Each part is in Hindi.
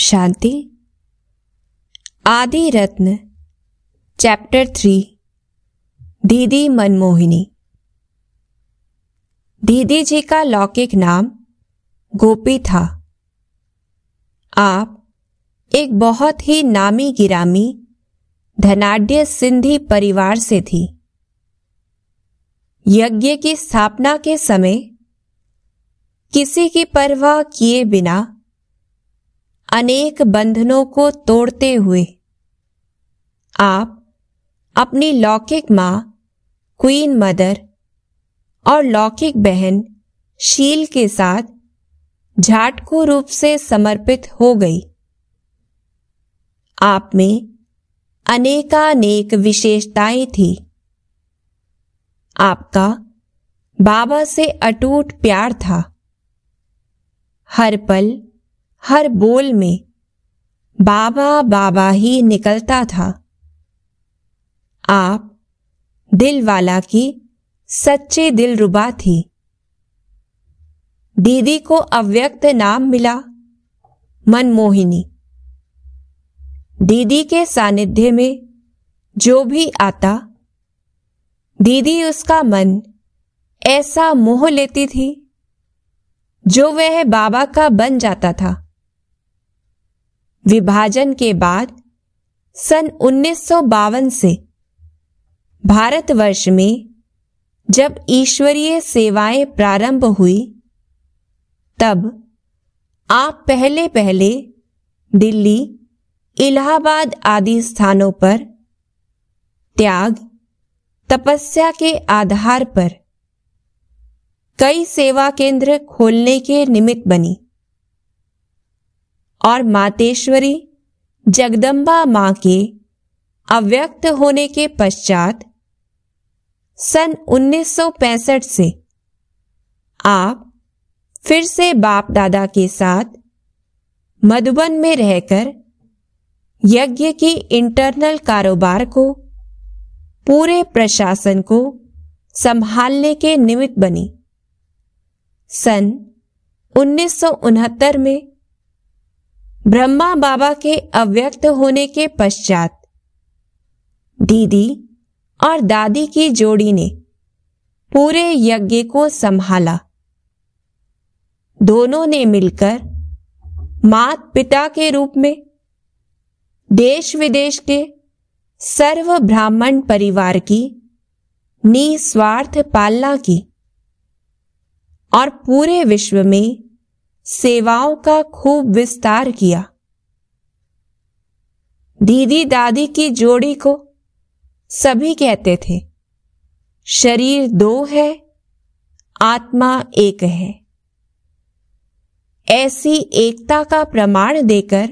शांति आदि रत्न चैप्टर थ्री दीदी मनमोहिनी दीदी जी का लौकिक नाम गोपी था आप एक बहुत ही नामी गिरामी धनाढ़ सिंधी परिवार से थी यज्ञ की स्थापना के समय किसी की परवाह किए बिना अनेक बंधनों को तोड़ते हुए आप अपनी लौकिक माँ क्वीन मदर और लौकिक बहन शील के साथ झाटकू रूप से समर्पित हो गई आप में अनेकानेक विशेषताएं थी आपका बाबा से अटूट प्यार था हर पल हर बोल में बाबा बाबा ही निकलता था आप दिल वाला की सच्चे दिल रुबा थी दीदी को अव्यक्त नाम मिला मनमोहिनी दीदी के सानिध्य में जो भी आता दीदी उसका मन ऐसा मोह लेती थी जो वह बाबा का बन जाता था विभाजन के बाद सन उन्नीस से भारतवर्ष में जब ईश्वरीय सेवाएं प्रारंभ हुई तब आप पहले पहले दिल्ली इलाहाबाद आदि स्थानों पर त्याग तपस्या के आधार पर कई सेवा केंद्र खोलने के निमित्त बनी और मातेश्वरी जगदम्बा मां के अव्यक्त होने के पश्चात सन 1965 से आप फिर से बाप दादा के साथ मधुबन में रहकर यज्ञ की इंटरनल कारोबार को पूरे प्रशासन को संभालने के निमित्त बनी सन उन्नीस में ब्रह्मा बाबा के अव्यक्त होने के पश्चात दीदी और दादी की जोड़ी ने पूरे यज्ञ को संभाला दोनों ने मिलकर मात पिता के रूप में देश विदेश के सर्व ब्राह्मण परिवार की निस्वार्थ पालना की और पूरे विश्व में सेवाओं का खूब विस्तार किया दीदी दादी की जोड़ी को सभी कहते थे शरीर दो है आत्मा एक है ऐसी एकता का प्रमाण देकर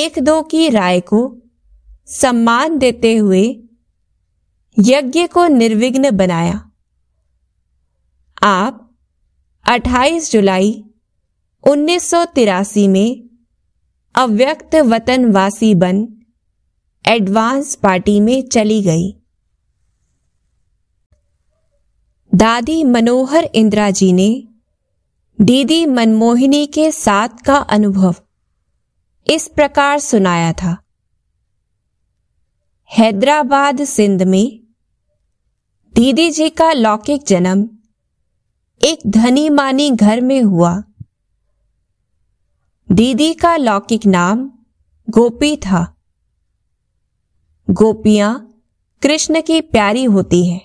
एक दो की राय को सम्मान देते हुए यज्ञ को निर्विघ्न बनाया आप 28 जुलाई उन्नीस में अव्यक्त वतनवासी बन एडवांस पार्टी में चली गई दादी मनोहर इंदिरा जी ने दीदी मनमोहिनी के साथ का अनुभव इस प्रकार सुनाया था हैदराबाद सिंध में दीदी जी का लौकिक जन्म एक धनी मानी घर में हुआ दीदी का लौकिक नाम गोपी था गोपियां कृष्ण की प्यारी होती है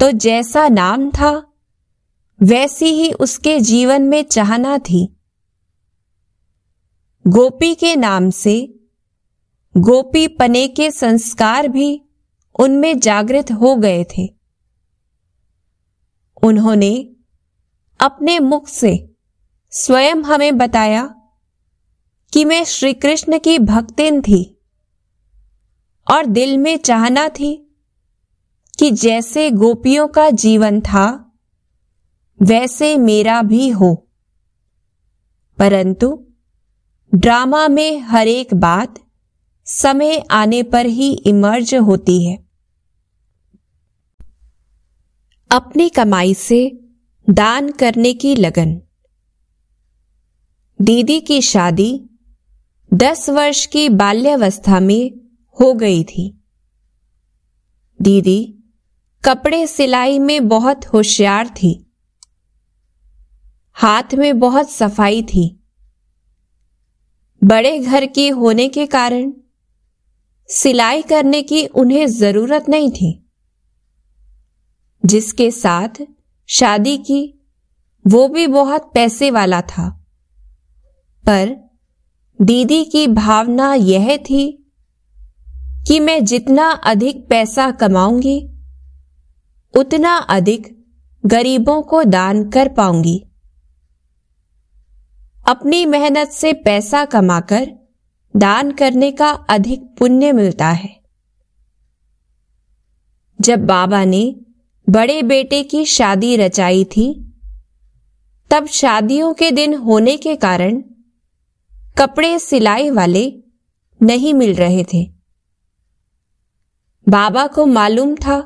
तो जैसा नाम था वैसी ही उसके जीवन में चाहना थी गोपी के नाम से गोपी पने के संस्कार भी उनमें जागृत हो गए थे उन्होंने अपने मुख से स्वयं हमें बताया कि मैं श्री कृष्ण की भक्तिन थी और दिल में चाहना थी कि जैसे गोपियों का जीवन था वैसे मेरा भी हो परंतु ड्रामा में हर एक बात समय आने पर ही इमर्ज होती है अपनी कमाई से दान करने की लगन दीदी की शादी दस वर्ष की बाल्यावस्था में हो गई थी दीदी कपड़े सिलाई में बहुत होशियार थी हाथ में बहुत सफाई थी बड़े घर की होने के कारण सिलाई करने की उन्हें जरूरत नहीं थी जिसके साथ शादी की वो भी बहुत पैसे वाला था पर दीदी की भावना यह थी कि मैं जितना अधिक पैसा कमाऊंगी उतना अधिक गरीबों को दान कर पाऊंगी अपनी मेहनत से पैसा कमाकर दान करने का अधिक पुण्य मिलता है जब बाबा ने बड़े बेटे की शादी रचाई थी तब शादियों के दिन होने के कारण कपड़े सिलाई वाले नहीं मिल रहे थे बाबा को मालूम था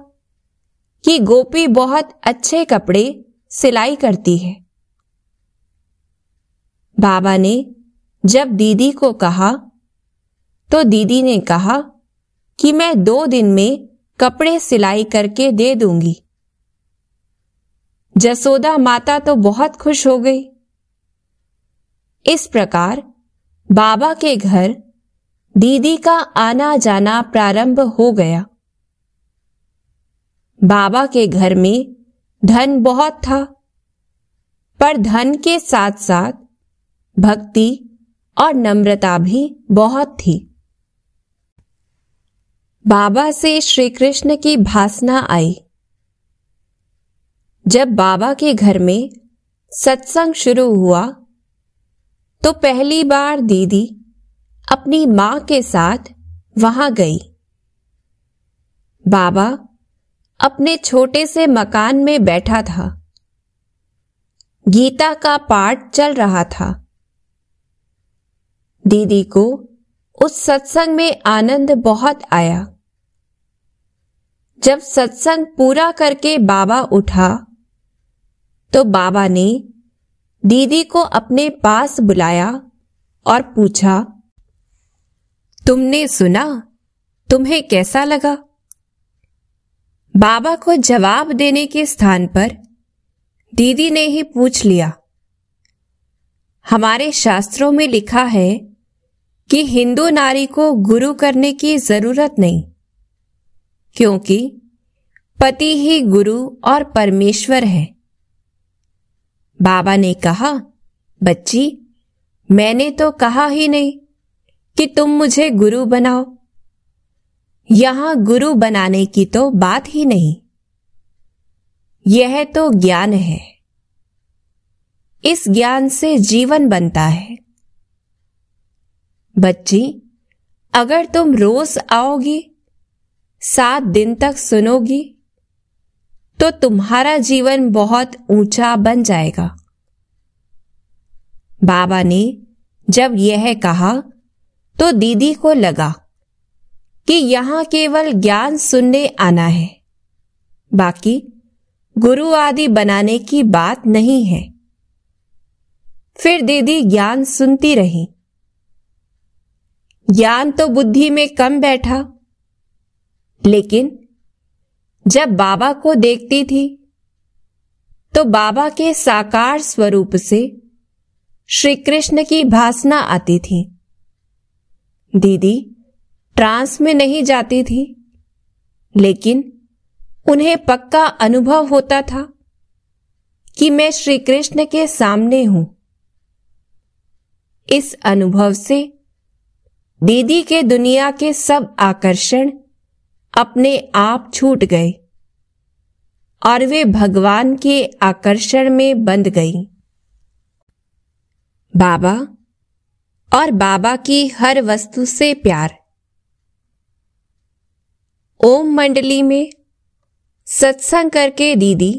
कि गोपी बहुत अच्छे कपड़े सिलाई करती है बाबा ने जब दीदी को कहा तो दीदी ने कहा कि मैं दो दिन में कपड़े सिलाई करके दे दूंगी जसोदा माता तो बहुत खुश हो गई इस प्रकार बाबा के घर दीदी का आना जाना प्रारंभ हो गया बाबा के घर में धन बहुत था पर धन के साथ साथ भक्ति और नम्रता भी बहुत थी बाबा से श्री कृष्ण की भासना आई जब बाबा के घर में सत्संग शुरू हुआ तो पहली बार दीदी अपनी मां के साथ वहां गई बाबा अपने छोटे से मकान में बैठा था गीता का पाठ चल रहा था दीदी को उस सत्संग में आनंद बहुत आया जब सत्संग पूरा करके बाबा उठा तो बाबा ने दीदी को अपने पास बुलाया और पूछा तुमने सुना तुम्हें कैसा लगा बाबा को जवाब देने के स्थान पर दीदी ने ही पूछ लिया हमारे शास्त्रों में लिखा है कि हिंदू नारी को गुरु करने की जरूरत नहीं क्योंकि पति ही गुरु और परमेश्वर है बाबा ने कहा बच्ची मैंने तो कहा ही नहीं कि तुम मुझे गुरु बनाओ यहां गुरु बनाने की तो बात ही नहीं यह तो ज्ञान है इस ज्ञान से जीवन बनता है बच्ची अगर तुम रोज आओगी सात दिन तक सुनोगी तो तुम्हारा जीवन बहुत ऊंचा बन जाएगा बाबा ने जब यह कहा तो दीदी को लगा कि यहां केवल ज्ञान सुनने आना है बाकी गुरु आदि बनाने की बात नहीं है फिर दीदी ज्ञान सुनती रही ज्ञान तो बुद्धि में कम बैठा लेकिन जब बाबा को देखती थी तो बाबा के साकार स्वरूप से श्री कृष्ण की भासना आती थी दीदी ट्रांस में नहीं जाती थी लेकिन उन्हें पक्का अनुभव होता था कि मैं श्री कृष्ण के सामने हूं इस अनुभव से दीदी के दुनिया के सब आकर्षण अपने आप छूट गए और वे भगवान के आकर्षण में बंध गई बाबा और बाबा की हर वस्तु से प्यार ओम मंडली में सत्संग करके दीदी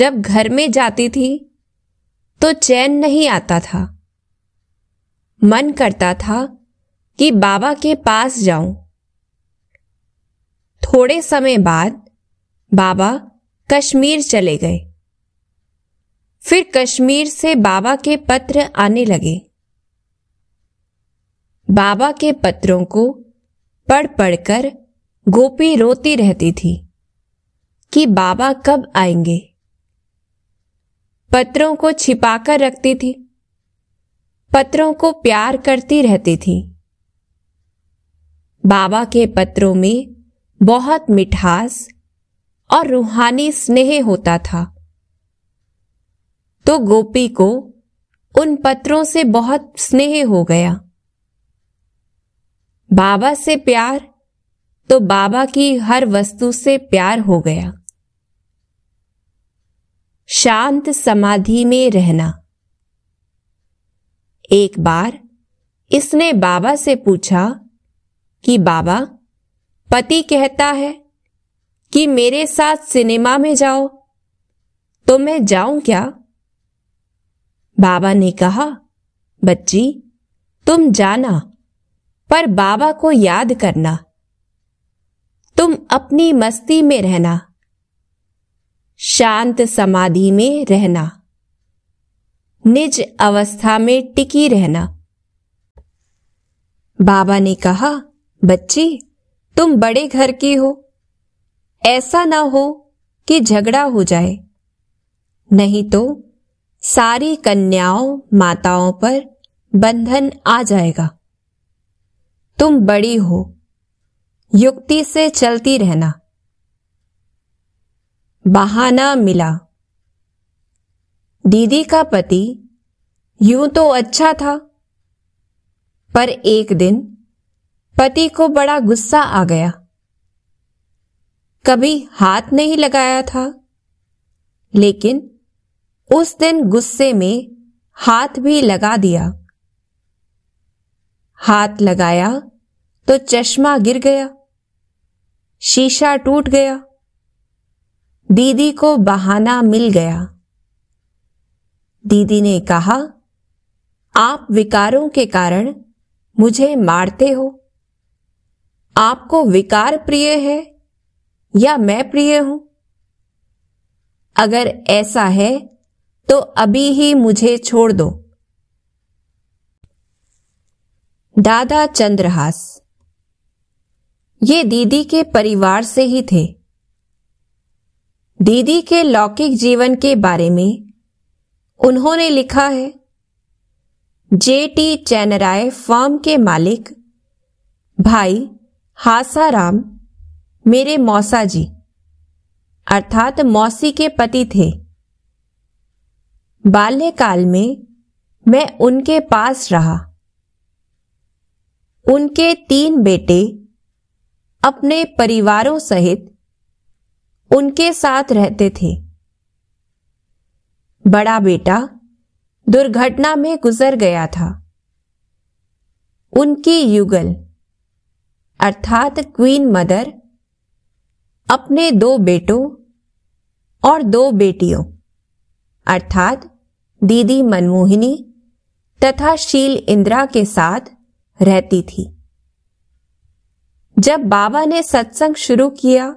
जब घर में जाती थी तो चैन नहीं आता था मन करता था कि बाबा के पास जाऊं थोड़े समय बाद बाबा कश्मीर चले गए फिर कश्मीर से बाबा के पत्र आने लगे बाबा के पत्रों को पढ़ पढ़कर गोपी रोती रहती थी कि बाबा कब आएंगे पत्रों को छिपाकर रखती थी पत्रों को प्यार करती रहती थी बाबा के पत्रों में बहुत मिठास और रूहानी स्नेह होता था तो गोपी को उन पत्रों से बहुत स्नेह हो गया बाबा से प्यार तो बाबा की हर वस्तु से प्यार हो गया शांत समाधि में रहना एक बार इसने बाबा से पूछा कि बाबा पति कहता है कि मेरे साथ सिनेमा में जाओ तो मैं जाऊं क्या बाबा ने कहा बच्ची तुम जाना पर बाबा को याद करना तुम अपनी मस्ती में रहना शांत समाधि में रहना निज अवस्था में टिकी रहना बाबा ने कहा बच्ची तुम बड़े घर की हो ऐसा ना हो कि झगड़ा हो जाए नहीं तो सारी कन्याओं माताओं पर बंधन आ जाएगा तुम बड़ी हो युक्ति से चलती रहना बहाना मिला दीदी का पति यूं तो अच्छा था पर एक दिन पति को बड़ा गुस्सा आ गया कभी हाथ नहीं लगाया था लेकिन उस दिन गुस्से में हाथ भी लगा दिया हाथ लगाया तो चश्मा गिर गया शीशा टूट गया दीदी को बहाना मिल गया दीदी ने कहा आप विकारों के कारण मुझे मारते हो आपको विकार प्रिय है या मैं प्रिय हूं अगर ऐसा है तो अभी ही मुझे छोड़ दो दादा चंद्रहास ये दीदी के परिवार से ही थे दीदी के लौकिक जीवन के बारे में उन्होंने लिखा है जे टी चैनराय फॉर्म के मालिक भाई हासाराम मेरे मौसा जी अर्थात मौसी के पति थे बाल्यकाल में मैं उनके पास रहा उनके तीन बेटे अपने परिवारों सहित उनके साथ रहते थे बड़ा बेटा दुर्घटना में गुजर गया था उनकी युगल अर्थात क्वीन मदर अपने दो बेटों और दो बेटियों अर्थात दीदी मनमोहिनी तथा शील इंदिरा के साथ रहती थी जब बाबा ने सत्संग शुरू किया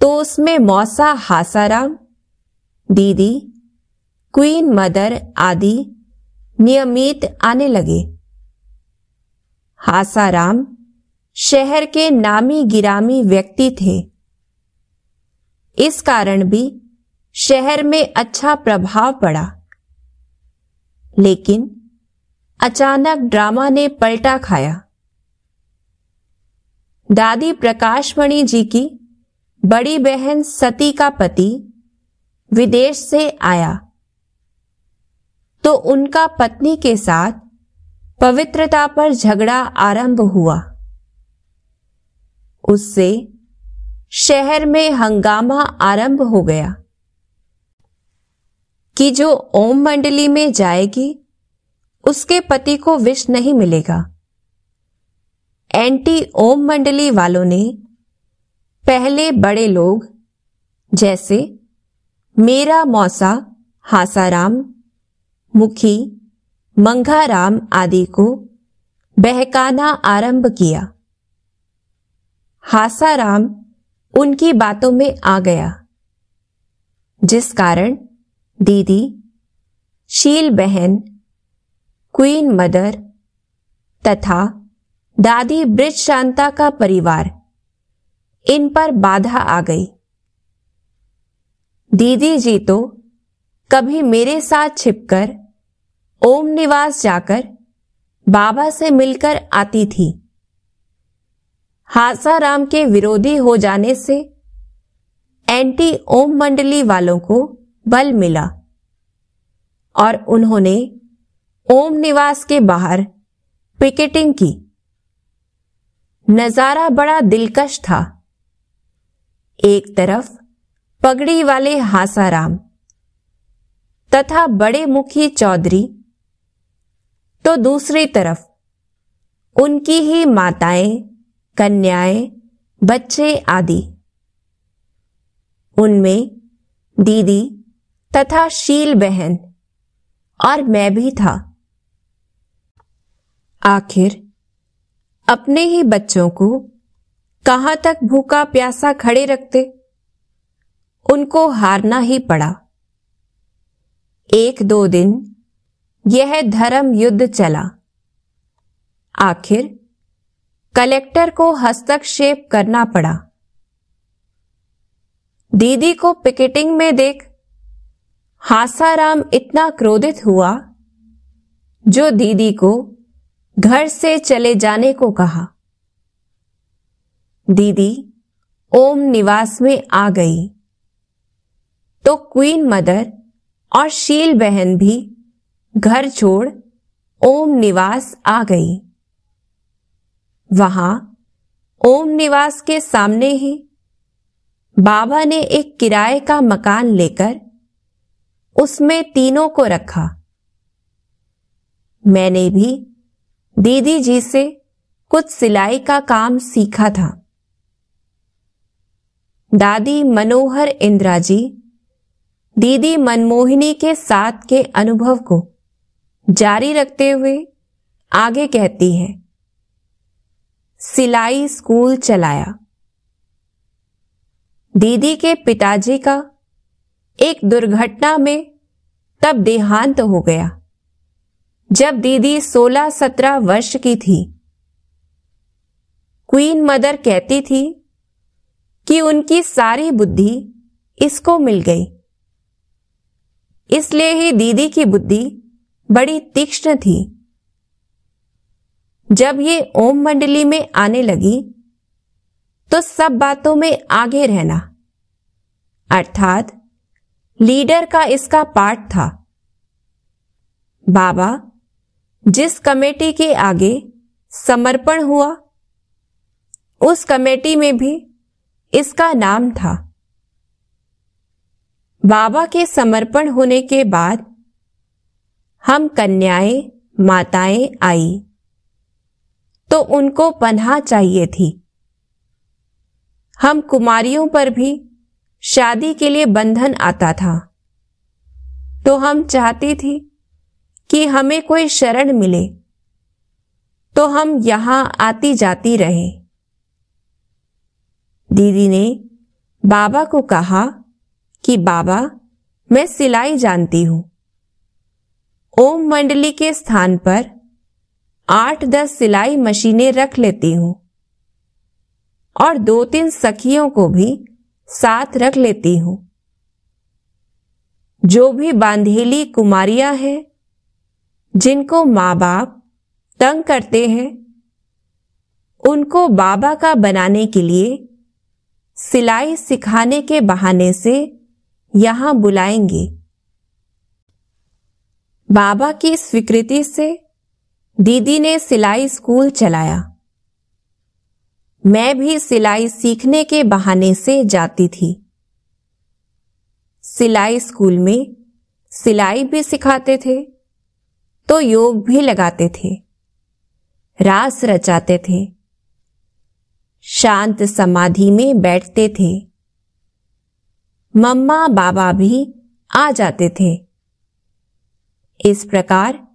तो उसमें मौसा हासाराम दीदी क्वीन मदर आदि नियमित आने लगे हासाराम शहर के नामी गिरामी व्यक्ति थे इस कारण भी शहर में अच्छा प्रभाव पड़ा लेकिन अचानक ड्रामा ने पलटा खाया दादी प्रकाशमणि जी की बड़ी बहन सती का पति विदेश से आया तो उनका पत्नी के साथ पवित्रता पर झगड़ा आरंभ हुआ उससे शहर में हंगामा आरंभ हो गया कि जो ओम मंडली में जाएगी उसके पति को विष नहीं मिलेगा एंटी ओम मंडली वालों ने पहले बड़े लोग जैसे मेरा मौसा हासाराम मुखी मंगाराम आदि को बहकाना आरंभ किया हासाराम उनकी बातों में आ गया जिस कारण दीदी शील बहन क्वीन मदर तथा दादी ब्रिज शांता का परिवार इन पर बाधा आ गई दीदी जी तो कभी मेरे साथ छिपकर ओम निवास जाकर बाबा से मिलकर आती थी हासाराम के विरोधी हो जाने से एंटी ओम मंडली वालों को बल मिला और उन्होंने ओम निवास के बाहर पिकेटिंग की नजारा बड़ा दिलकश था एक तरफ पगड़ी वाले हासाराम तथा बड़े मुखी चौधरी तो दूसरी तरफ उनकी ही माताएं कन्याएं बच्चे आदि उनमें दीदी तथा शील बहन और मैं भी था आखिर अपने ही बच्चों को कहां तक भूखा प्यासा खड़े रखते उनको हारना ही पड़ा एक दो दिन यह धर्म युद्ध चला आखिर कलेक्टर को हस्तक्षेप करना पड़ा दीदी को पिकेटिंग में देख हासाराम इतना क्रोधित हुआ जो दीदी को घर से चले जाने को कहा दीदी ओम निवास में आ गई तो क्वीन मदर और शील बहन भी घर छोड़ ओम निवास आ गई वहां ओम निवास के सामने ही बाबा ने एक किराए का मकान लेकर उसमें तीनों को रखा मैंने भी दीदी जी से कुछ सिलाई का काम सीखा था दादी मनोहर इंदिरा जी दीदी मनमोहिनी के साथ के अनुभव को जारी रखते हुए आगे कहती हैं सिलाई स्कूल चलाया दीदी के पिताजी का एक दुर्घटना में तब देहांत हो गया जब दीदी 16-17 वर्ष की थी क्वीन मदर कहती थी कि उनकी सारी बुद्धि इसको मिल गई इसलिए ही दीदी की बुद्धि बड़ी तीक्ष्ण थी जब ये ओम मंडली में आने लगी तो सब बातों में आगे रहना अर्थात लीडर का इसका पार्ट था बाबा जिस कमेटी के आगे समर्पण हुआ उस कमेटी में भी इसका नाम था बाबा के समर्पण होने के बाद हम कन्याएं माताएं आई तो उनको पनाह चाहिए थी हम कुमारियों पर भी शादी के लिए बंधन आता था तो हम चाहती थी कि हमें कोई शरण मिले तो हम यहां आती जाती रहे दीदी ने बाबा को कहा कि बाबा मैं सिलाई जानती हूं ओम मंडली के स्थान पर आठ दस सिलाई मशीनें रख लेती हूं और दो तीन सखियों को भी साथ रख लेती हूं जो भी बांधेली कुमारियां हैं जिनको माँ बाप तंग करते हैं उनको बाबा का बनाने के लिए सिलाई सिखाने के बहाने से यहां बुलाएंगे बाबा की स्वीकृति से दीदी ने सिलाई स्कूल चलाया मैं भी सिलाई सीखने के बहाने से जाती थी सिलाई स्कूल में सिलाई भी सिखाते थे तो योग भी लगाते थे रास रचाते थे शांत समाधि में बैठते थे मम्मा बाबा भी आ जाते थे इस प्रकार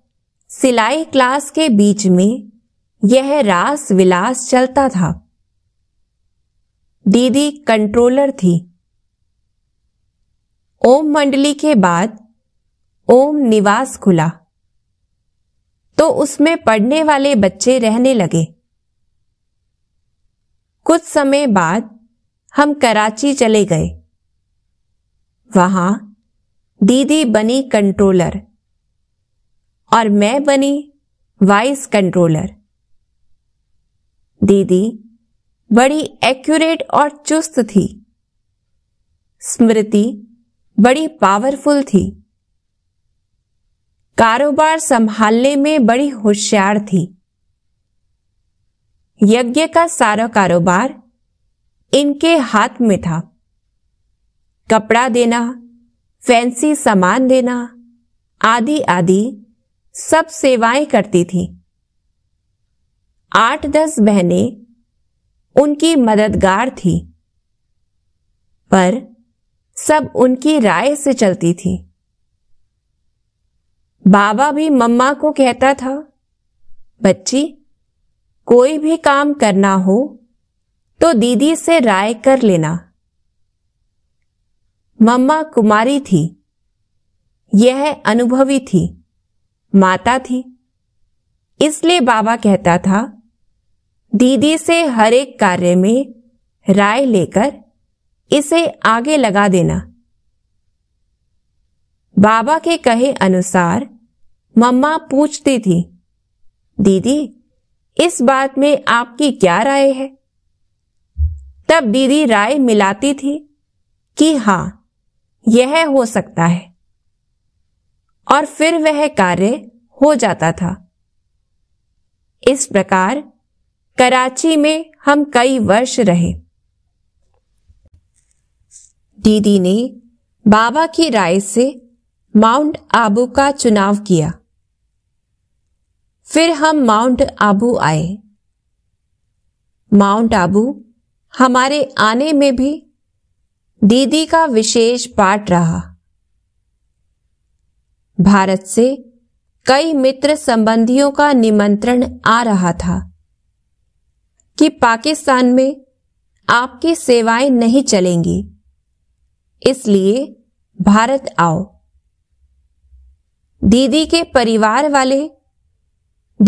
सिलाई क्लास के बीच में यह रास विलास चलता था दीदी कंट्रोलर थी ओम मंडली के बाद ओम निवास खुला तो उसमें पढ़ने वाले बच्चे रहने लगे कुछ समय बाद हम कराची चले गए वहां दीदी बनी कंट्रोलर और मैं बनी वाइस कंट्रोलर दीदी बड़ी एक्यूरेट और चुस्त थी स्मृति बड़ी पावरफुल थी कारोबार संभालने में बड़ी होशियार थी यज्ञ का सारा कारोबार इनके हाथ में था कपड़ा देना फैंसी सामान देना आदि आदि सब सेवाएं करती थी आठ दस बहनें उनकी मददगार थी पर सब उनकी राय से चलती थी बाबा भी मम्मा को कहता था बच्ची कोई भी काम करना हो तो दीदी से राय कर लेना मम्मा कुमारी थी यह अनुभवी थी माता थी इसलिए बाबा कहता था दीदी से हर एक कार्य में राय लेकर इसे आगे लगा देना बाबा के कहे अनुसार मम्मा पूछती थी दीदी इस बात में आपकी क्या राय है तब दीदी राय मिलाती थी कि हाँ यह हो सकता है और फिर वह कार्य हो जाता था इस प्रकार कराची में हम कई वर्ष रहे दीदी ने बाबा की राय से माउंट आबू का चुनाव किया फिर हम माउंट आबू आए माउंट आबू हमारे आने में भी दीदी का विशेष पाठ रहा भारत से कई मित्र संबंधियों का निमंत्रण आ रहा था कि पाकिस्तान में आपकी सेवाएं नहीं चलेंगी इसलिए भारत आओ दीदी के परिवार वाले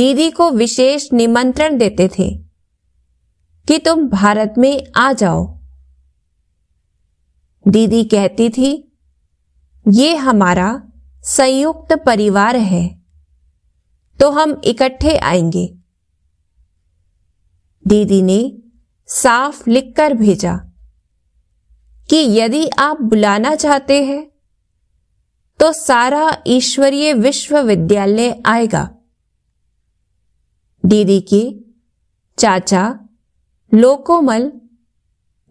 दीदी को विशेष निमंत्रण देते थे कि तुम भारत में आ जाओ दीदी कहती थी ये हमारा संयुक्त परिवार है तो हम इकट्ठे आएंगे दीदी ने साफ लिखकर भेजा कि यदि आप बुलाना चाहते हैं तो सारा ईश्वरीय विश्वविद्यालय आएगा दीदी के चाचा लोकोमल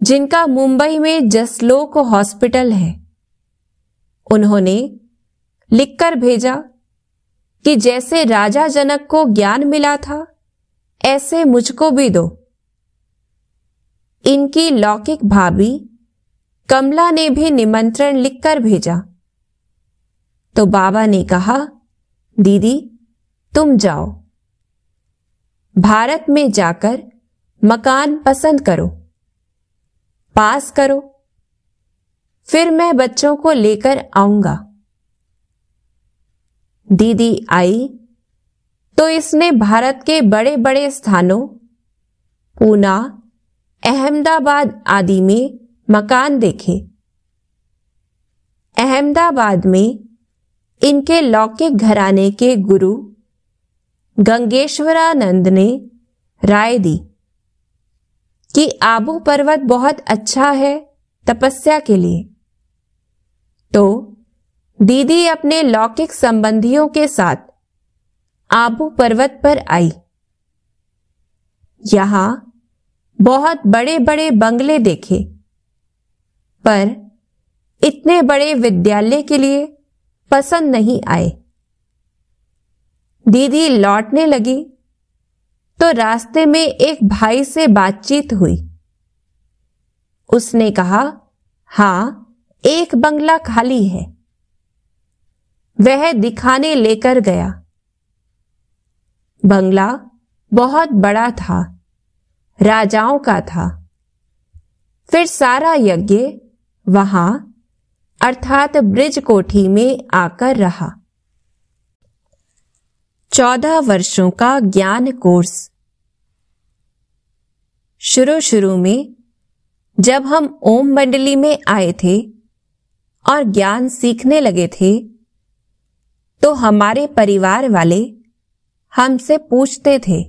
जिनका मुंबई में जसलोक हॉस्पिटल है उन्होंने लिखकर भेजा कि जैसे राजा जनक को ज्ञान मिला था ऐसे मुझको भी दो इनकी लौकिक भाभी कमला ने भी निमंत्रण लिखकर भेजा तो बाबा ने कहा दीदी तुम जाओ भारत में जाकर मकान पसंद करो पास करो फिर मैं बच्चों को लेकर आऊंगा दीदी आई तो इसने भारत के बड़े बड़े स्थानों पूना अहमदाबाद आदि में मकान देखे अहमदाबाद में इनके लौकिक घराने के गुरु गंगेश्वरानंद ने राय दी कि आबू पर्वत बहुत अच्छा है तपस्या के लिए तो दीदी अपने लौकिक संबंधियों के साथ आबू पर्वत पर आई यहां बहुत बड़े बड़े बंगले देखे पर इतने बड़े विद्यालय के लिए पसंद नहीं आए दीदी लौटने लगी तो रास्ते में एक भाई से बातचीत हुई उसने कहा हां एक बंगला खाली है वह दिखाने लेकर गया बंगला बहुत बड़ा था राजाओं का था फिर सारा यज्ञ वहां अर्थात ब्रिज कोठी में आकर रहा चौदह वर्षों का ज्ञान कोर्स शुरू शुरू में जब हम ओम मंडली में आए थे और ज्ञान सीखने लगे थे तो हमारे परिवार वाले हमसे पूछते थे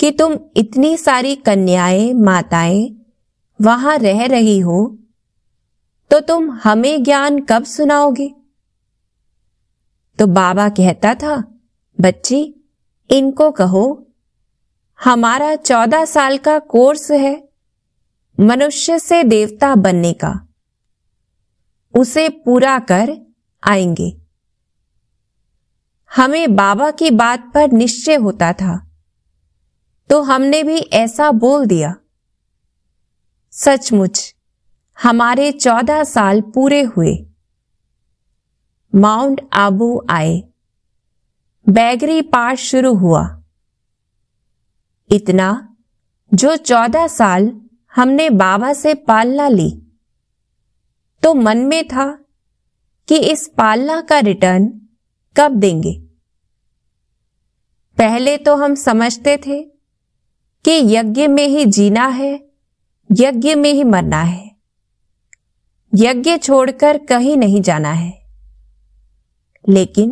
कि तुम इतनी सारी कन्याएं माताएं वहां रह रही हो तो तुम हमें ज्ञान कब सुनाओगे तो बाबा कहता था बच्ची इनको कहो हमारा चौदह साल का कोर्स है मनुष्य से देवता बनने का उसे पूरा कर आएंगे हमें बाबा की बात पर निश्चय होता था तो हमने भी ऐसा बोल दिया सचमुच हमारे चौदह साल पूरे हुए माउंट आबू आए बैगरी पार शुरू हुआ इतना जो चौदह साल हमने बाबा से पालना ली तो मन में था कि इस पालना का रिटर्न कब देंगे पहले तो हम समझते थे कि यज्ञ में ही जीना है यज्ञ में ही मरना है यज्ञ छोड़कर कहीं नहीं जाना है लेकिन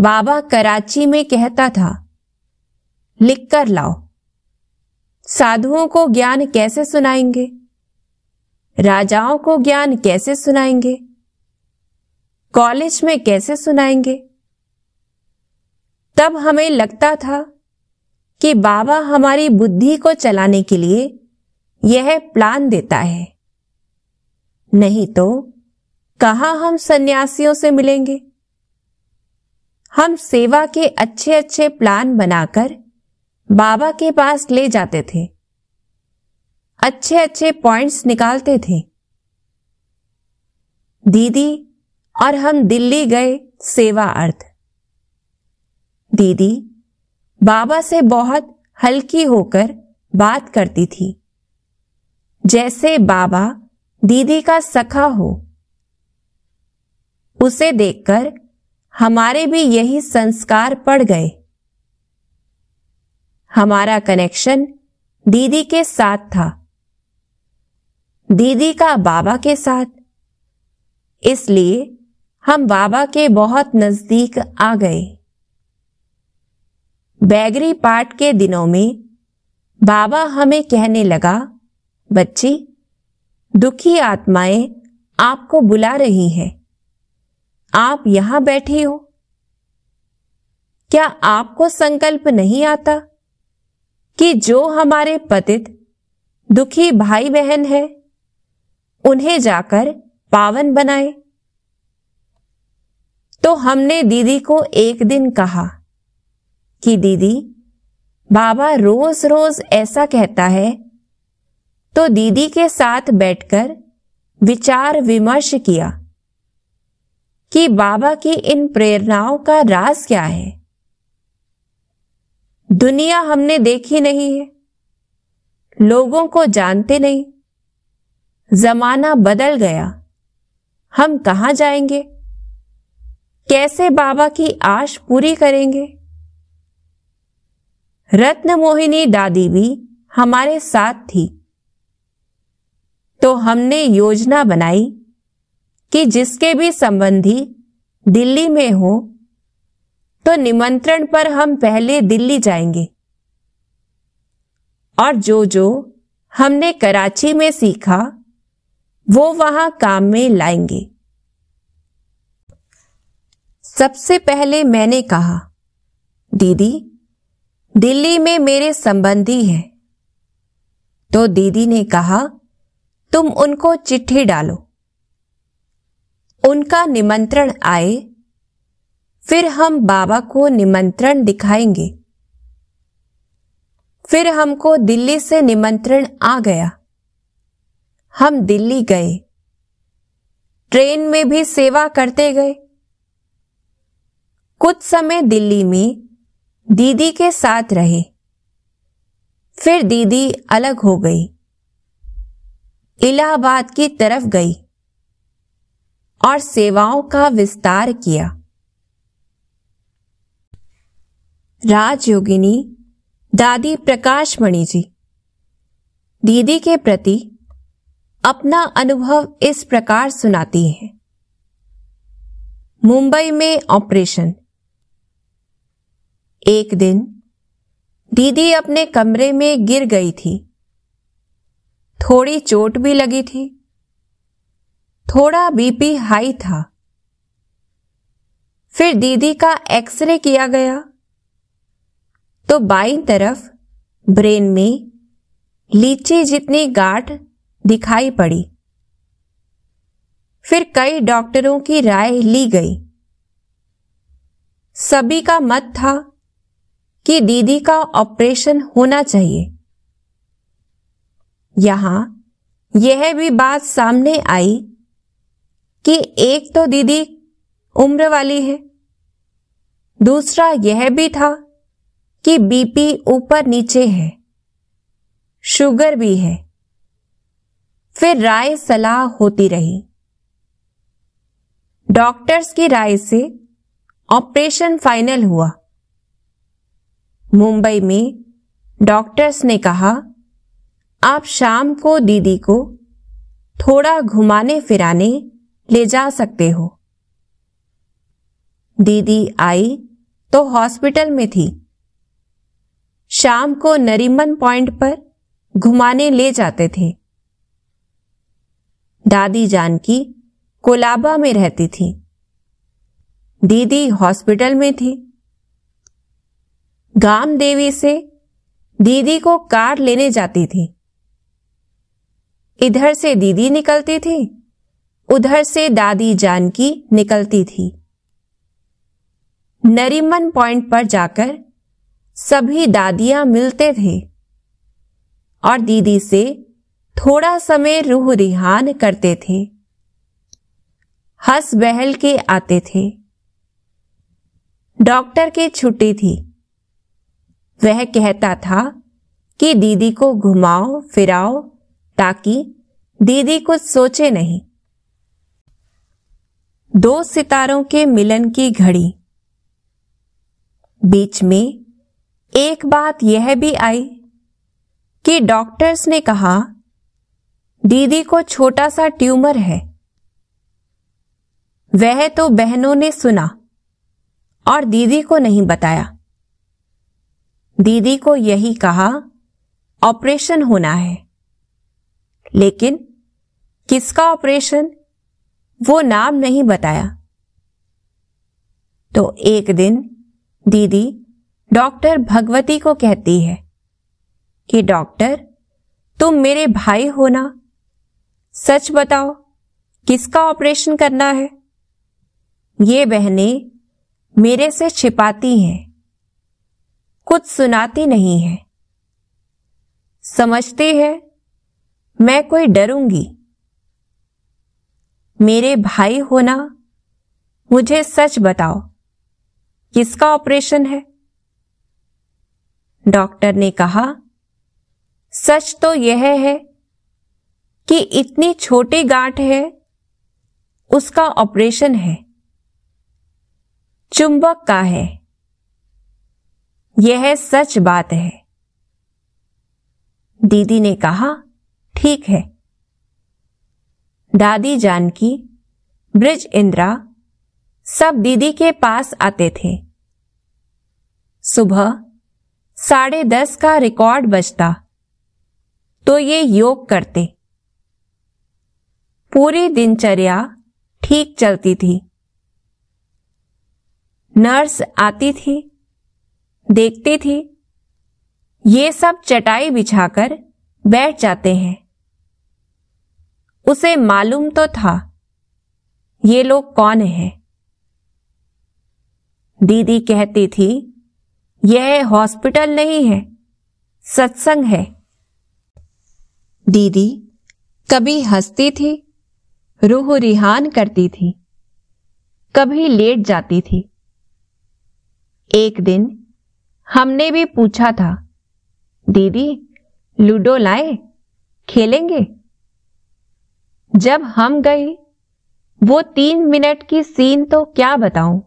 बाबा कराची में कहता था लिख कर लाओ साधुओं को ज्ञान कैसे सुनाएंगे राजाओं को ज्ञान कैसे सुनाएंगे कॉलेज में कैसे सुनाएंगे तब हमें लगता था कि बाबा हमारी बुद्धि को चलाने के लिए यह प्लान देता है नहीं तो कहा हम सन्यासियों से मिलेंगे हम सेवा के अच्छे अच्छे प्लान बनाकर बाबा के पास ले जाते थे अच्छे अच्छे पॉइंट्स निकालते थे दीदी और हम दिल्ली गए सेवा अर्थ दीदी बाबा से बहुत हल्की होकर बात करती थी जैसे बाबा दीदी का सखा हो उसे देखकर हमारे भी यही संस्कार पड़ गए हमारा कनेक्शन दीदी के साथ था दीदी का बाबा के साथ इसलिए हम बाबा के बहुत नजदीक आ गए बैगरी पाठ के दिनों में बाबा हमें कहने लगा बच्ची दुखी आत्माएं आपको बुला रही हैं आप यहां बैठे हो क्या आपको संकल्प नहीं आता कि जो हमारे पतित दुखी भाई बहन है उन्हें जाकर पावन बनाए तो हमने दीदी को एक दिन कहा कि दीदी बाबा रोज रोज ऐसा कहता है तो दीदी के साथ बैठकर विचार विमर्श किया कि बाबा की इन प्रेरणाओं का राज क्या है दुनिया हमने देखी नहीं है लोगों को जानते नहीं जमाना बदल गया हम कहां जाएंगे कैसे बाबा की आश पूरी करेंगे रत्न मोहिनी दादी भी हमारे साथ थी तो हमने योजना बनाई कि जिसके भी संबंधी दिल्ली में हो तो निमंत्रण पर हम पहले दिल्ली जाएंगे और जो जो हमने कराची में सीखा वो वहां काम में लाएंगे सबसे पहले मैंने कहा दीदी दिल्ली में मेरे संबंधी हैं तो दीदी ने कहा तुम उनको चिट्ठी डालो उनका निमंत्रण आए फिर हम बाबा को निमंत्रण दिखाएंगे फिर हमको दिल्ली से निमंत्रण आ गया हम दिल्ली गए ट्रेन में भी सेवा करते गए कुछ समय दिल्ली में दीदी के साथ रहे फिर दीदी अलग हो गई इलाहाबाद की तरफ गई और सेवाओं का विस्तार किया राजयोगिनी दादी प्रकाशमणि जी दीदी के प्रति अपना अनुभव इस प्रकार सुनाती हैं मुंबई में ऑपरेशन एक दिन दीदी अपने कमरे में गिर गई थी थोड़ी चोट भी लगी थी थोड़ा बीपी हाई था फिर दीदी का एक्सरे किया गया तो बाई तरफ ब्रेन में लीची जितनी गांठ दिखाई पड़ी फिर कई डॉक्टरों की राय ली गई सभी का मत था कि दीदी का ऑपरेशन होना चाहिए यहां यह भी बात सामने आई कि एक तो दीदी उम्र वाली है दूसरा यह भी था कि बीपी ऊपर नीचे है शुगर भी है फिर राय सलाह होती रही डॉक्टर्स की राय से ऑपरेशन फाइनल हुआ मुंबई में डॉक्टर्स ने कहा आप शाम को दीदी को थोड़ा घुमाने फिराने ले जा सकते हो दीदी आई तो हॉस्पिटल में थी शाम को नरीमन पॉइंट पर घुमाने ले जाते थे दादी जानकी कोलाबा में रहती थी दीदी हॉस्पिटल में थी गाम देवी से दीदी को कार लेने जाती थी इधर से दीदी निकलती थी उधर से दादी जानकी निकलती थी नरीमन पॉइंट पर जाकर सभी दादियां मिलते थे और दीदी से थोड़ा समय रूह रिहान करते थे हंस बहल के आते थे डॉक्टर की छुट्टी थी वह कहता था कि दीदी को घुमाओ फिराओ ताकि दीदी कुछ सोचे नहीं दो सितारों के मिलन की घड़ी बीच में एक बात यह भी आई कि डॉक्टर्स ने कहा दीदी को छोटा सा ट्यूमर है वह तो बहनों ने सुना और दीदी को नहीं बताया दीदी को यही कहा ऑपरेशन होना है लेकिन किसका ऑपरेशन वो नाम नहीं बताया तो एक दिन दीदी डॉक्टर भगवती को कहती है कि डॉक्टर तुम मेरे भाई हो ना सच बताओ किसका ऑपरेशन करना है ये बहनें मेरे से छिपाती हैं कुछ सुनाती नहीं है समझती है मैं कोई डरूंगी मेरे भाई होना मुझे सच बताओ किसका ऑपरेशन है डॉक्टर ने कहा सच तो यह है कि इतनी छोटी गांठ है उसका ऑपरेशन है चुंबक का है यह सच बात है दीदी ने कहा ठीक है दादी जानकी ब्रिज इंदिरा सब दीदी के पास आते थे सुबह साढ़े दस का रिकॉर्ड बजता तो ये योग करते पूरी दिनचर्या ठीक चलती थी नर्स आती थी देखते थे ये सब चटाई बिछाकर बैठ जाते हैं उसे मालूम तो था ये लोग कौन हैं दीदी कहती थी यह हॉस्पिटल नहीं है सत्संग है दीदी कभी हंसती थी रूह रिहान करती थी कभी लेट जाती थी एक दिन हमने भी पूछा था दीदी लूडो लाए खेलेंगे जब हम गए वो तीन मिनट की सीन तो क्या बताऊं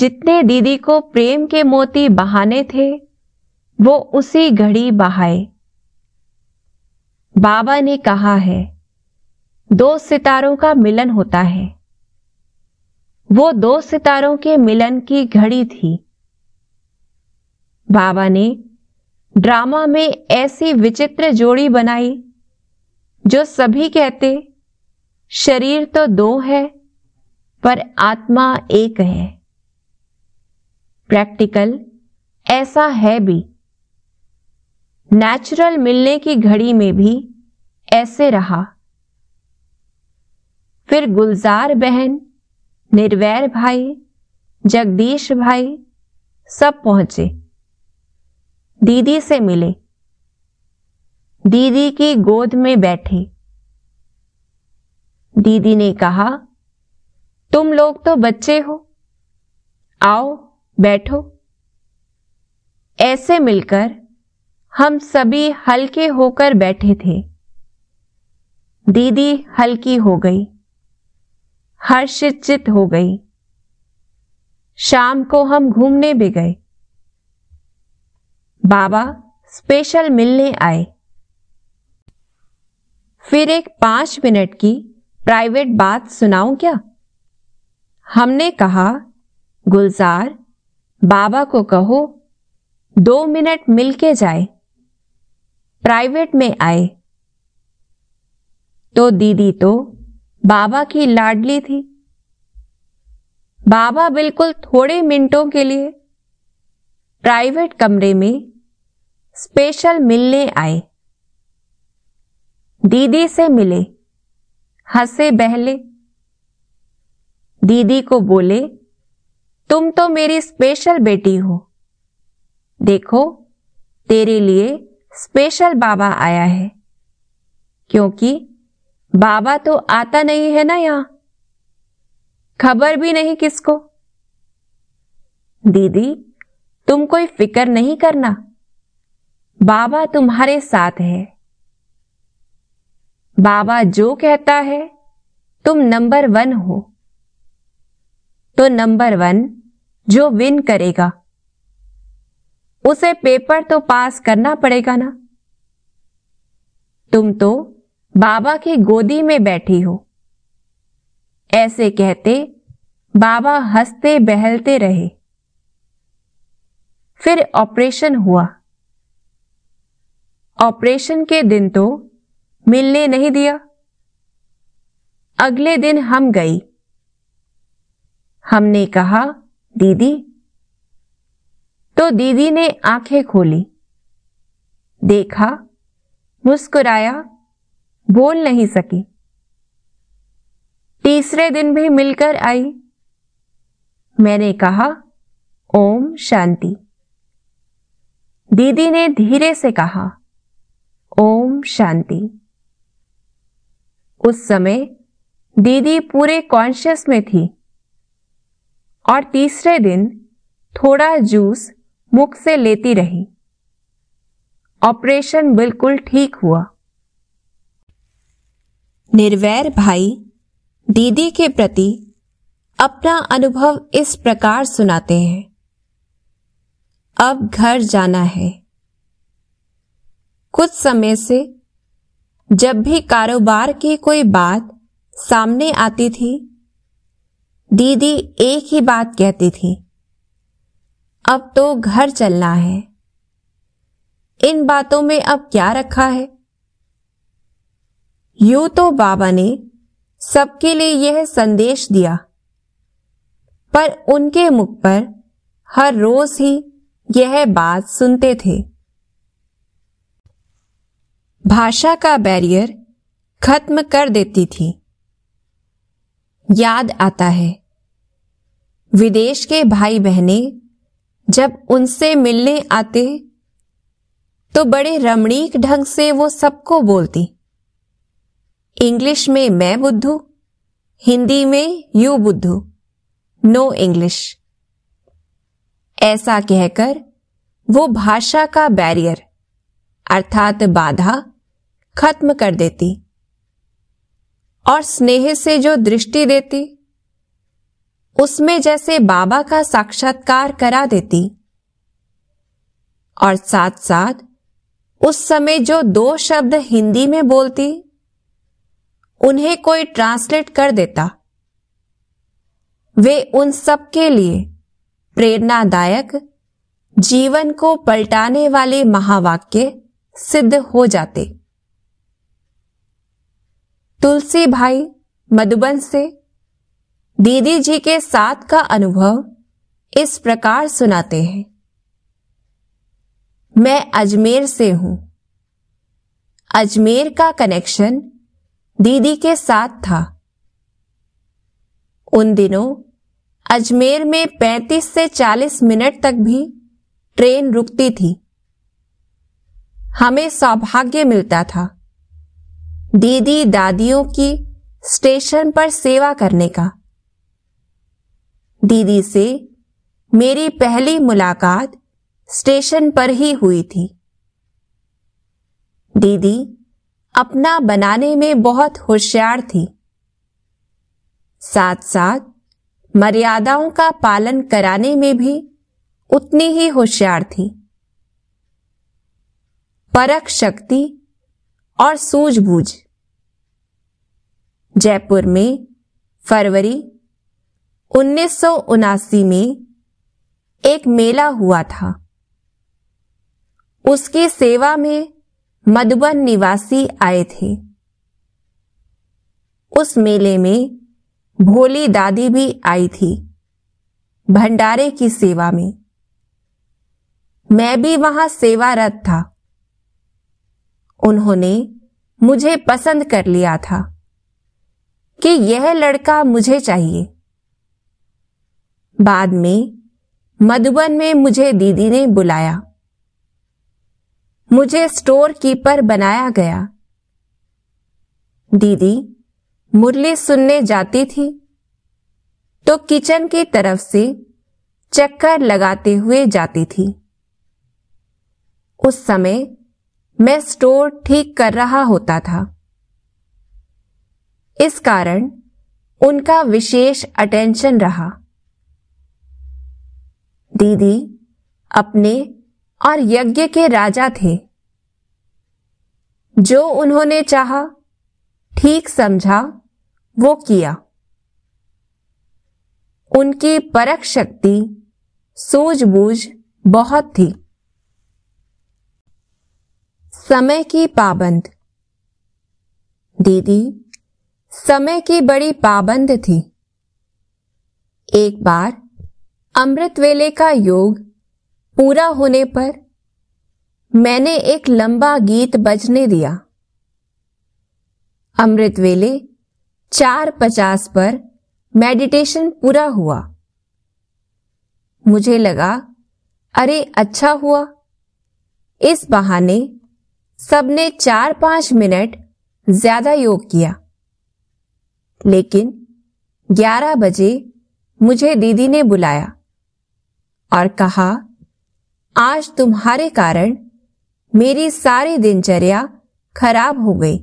जितने दीदी को प्रेम के मोती बहाने थे वो उसी घड़ी बहाए बाबा ने कहा है दो सितारों का मिलन होता है वो दो सितारों के मिलन की घड़ी थी बाबा ने ड्रामा में ऐसी विचित्र जोड़ी बनाई जो सभी कहते शरीर तो दो है पर आत्मा एक है प्रैक्टिकल ऐसा है भी नेचुरल मिलने की घड़ी में भी ऐसे रहा फिर गुलजार बहन निर्वैर भाई जगदीश भाई सब पहुंचे दीदी से मिले दीदी की गोद में बैठे दीदी ने कहा तुम लोग तो बच्चे हो आओ बैठो ऐसे मिलकर हम सभी हल्के होकर बैठे थे दीदी हल्की हो गई हर्षित हो गई शाम को हम घूमने भी गए बाबा स्पेशल मिलने आए फिर एक पांच मिनट की प्राइवेट बात सुनाऊं क्या हमने कहा गुलजार बाबा को कहो दो मिनट मिलके जाए प्राइवेट में आए तो दीदी तो बाबा की लाडली थी बाबा बिल्कुल थोड़े मिनटों के लिए प्राइवेट कमरे में स्पेशल मिलने आए दीदी से मिले हंसे बहले दीदी को बोले तुम तो मेरी स्पेशल बेटी हो देखो तेरे लिए स्पेशल बाबा आया है क्योंकि बाबा तो आता नहीं है ना यहां खबर भी नहीं किसको दीदी तुम कोई फिक्र नहीं करना बाबा तुम्हारे साथ है बाबा जो कहता है तुम नंबर वन हो तो नंबर वन जो विन करेगा उसे पेपर तो पास करना पड़ेगा ना तुम तो बाबा की गोदी में बैठी हो ऐसे कहते बाबा हंसते बहलते रहे फिर ऑपरेशन हुआ ऑपरेशन के दिन तो मिलने नहीं दिया अगले दिन हम गई हमने कहा दीदी तो दीदी ने आंखें खोली देखा मुस्कुराया बोल नहीं सकी तीसरे दिन भी मिलकर आई मैंने कहा ओम शांति दीदी ने धीरे से कहा ओम शांति उस समय दीदी पूरे कॉन्शियस में थी और तीसरे दिन थोड़ा जूस मुख से लेती रही ऑपरेशन बिल्कुल ठीक हुआ निर्वैर भाई दीदी के प्रति अपना अनुभव इस प्रकार सुनाते हैं अब घर जाना है कुछ समय से जब भी कारोबार की कोई बात सामने आती थी दीदी एक ही बात कहती थी अब तो घर चलना है इन बातों में अब क्या रखा है यू तो बाबा ने सबके लिए यह संदेश दिया पर उनके मुख पर हर रोज ही यह बात सुनते थे भाषा का बैरियर खत्म कर देती थी याद आता है विदेश के भाई बहने जब उनसे मिलने आते तो बड़े रमणीक ढंग से वो सबको बोलती इंग्लिश में मैं बुद्धू हिंदी में यू बुद्धू नो इंग्लिश ऐसा कहकर वो भाषा का बैरियर अर्थात बाधा खत्म कर देती और स्नेह से जो दृष्टि देती उसमें जैसे बाबा का साक्षात्कार करा देती और साथ साथ उस समय जो दो शब्द हिंदी में बोलती उन्हें कोई ट्रांसलेट कर देता वे उन सब के लिए प्रेरणादायक जीवन को पलटाने वाले महावाक्य सिद्ध हो जाते तुलसी भाई मधुबन से दीदी जी के साथ का अनुभव इस प्रकार सुनाते हैं मैं अजमेर से हूं अजमेर का कनेक्शन दीदी के साथ था उन दिनों अजमेर में 35 से 40 मिनट तक भी ट्रेन रुकती थी हमें सौभाग्य मिलता था दीदी दादियों की स्टेशन पर सेवा करने का दीदी से मेरी पहली मुलाकात स्टेशन पर ही हुई थी दीदी अपना बनाने में बहुत होशियार थी साथ साथ मर्यादाओं का पालन कराने में भी उतनी ही होशियार थी परख शक्ति और सूझबूझ जयपुर में फरवरी उन्नीस में एक मेला हुआ था उसकी सेवा में मधुबन निवासी आए थे उस मेले में भोली दादी भी आई थी भंडारे की सेवा में मैं भी वहां सेवारत था उन्होंने मुझे पसंद कर लिया था कि यह लड़का मुझे चाहिए बाद में मधुबन में मुझे दीदी ने बुलाया मुझे स्टोर कीपर बनाया गया दीदी मुरली सुनने जाती थी तो किचन की तरफ से चक्कर लगाते हुए जाती थी उस समय मैं स्टोर ठीक कर रहा होता था इस कारण उनका विशेष अटेंशन रहा दीदी अपने और यज्ञ के राजा थे जो उन्होंने चाहा ठीक समझा वो किया उनकी परख शक्ति सूझबूझ बहुत थी समय की पाबंद दीदी समय की बड़ी पाबंद थी एक बार अमृत वेले का योग पूरा होने पर मैंने एक लंबा गीत बजने दिया अमृत वेले चार पचास पर मेडिटेशन पूरा हुआ मुझे लगा अरे अच्छा हुआ इस बहाने सबने चार पांच मिनट ज्यादा योग किया लेकिन 11 बजे मुझे दीदी ने बुलाया और कहा आज तुम्हारे कारण मेरी सारी दिनचर्या खराब हो गई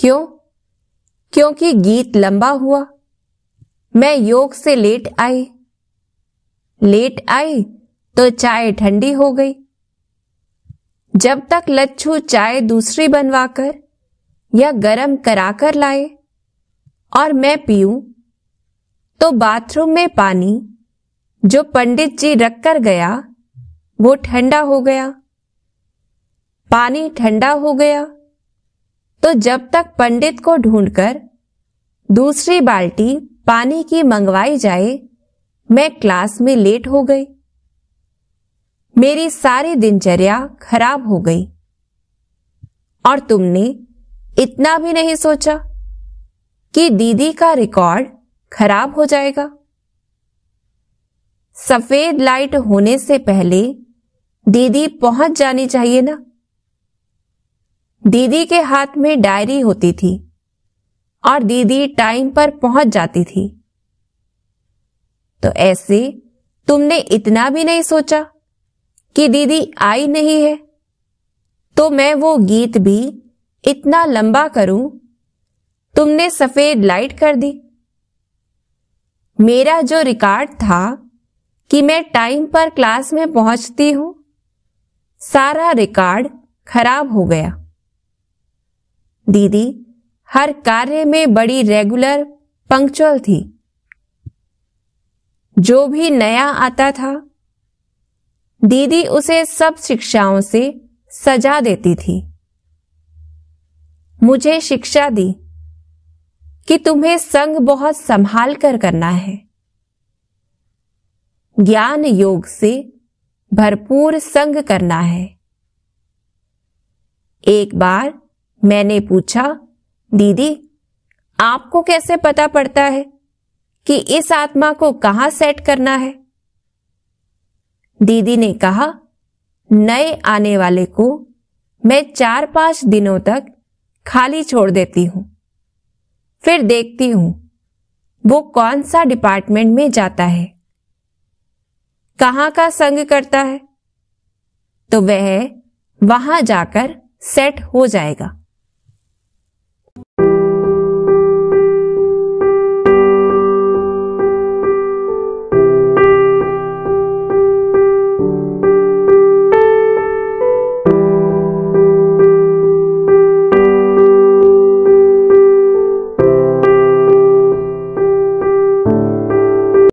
क्यों क्योंकि गीत लंबा हुआ मैं योग से लेट आई लेट आई तो चाय ठंडी हो गई जब तक लच्छू चाय दूसरी बनवाकर या गरम कराकर लाए और मैं पीऊं तो बाथरूम में पानी जो पंडित जी रख कर गया वो ठंडा हो गया पानी ठंडा हो गया तो जब तक पंडित को ढूंढकर दूसरी बाल्टी पानी की मंगवाई जाए मैं क्लास में लेट हो गई मेरी सारी दिनचर्या खराब हो गई और तुमने इतना भी नहीं सोचा कि दीदी का रिकॉर्ड खराब हो जाएगा सफेद लाइट होने से पहले दीदी पहुंच जानी चाहिए ना दीदी के हाथ में डायरी होती थी और दीदी टाइम पर पहुंच जाती थी तो ऐसे तुमने इतना भी नहीं सोचा कि दीदी आई नहीं है तो मैं वो गीत भी इतना लंबा करूं तुमने सफेद लाइट कर दी मेरा जो रिकॉर्ड था कि मैं टाइम पर क्लास में पहुंचती हूं सारा रिकॉर्ड खराब हो गया दीदी हर कार्य में बड़ी रेगुलर पंक्चुअल थी जो भी नया आता था दीदी उसे सब शिक्षाओं से सजा देती थी मुझे शिक्षा दी कि तुम्हें संग बहुत संभाल कर करना है ज्ञान योग से भरपूर संग करना है एक बार मैंने पूछा दीदी आपको कैसे पता पड़ता है कि इस आत्मा को कहां सेट करना है दीदी ने कहा नए आने वाले को मैं चार पांच दिनों तक खाली छोड़ देती हूं फिर देखती हूं वो कौन सा डिपार्टमेंट में जाता है कहाँ का संग करता है तो वह वहां जाकर सेट हो जाएगा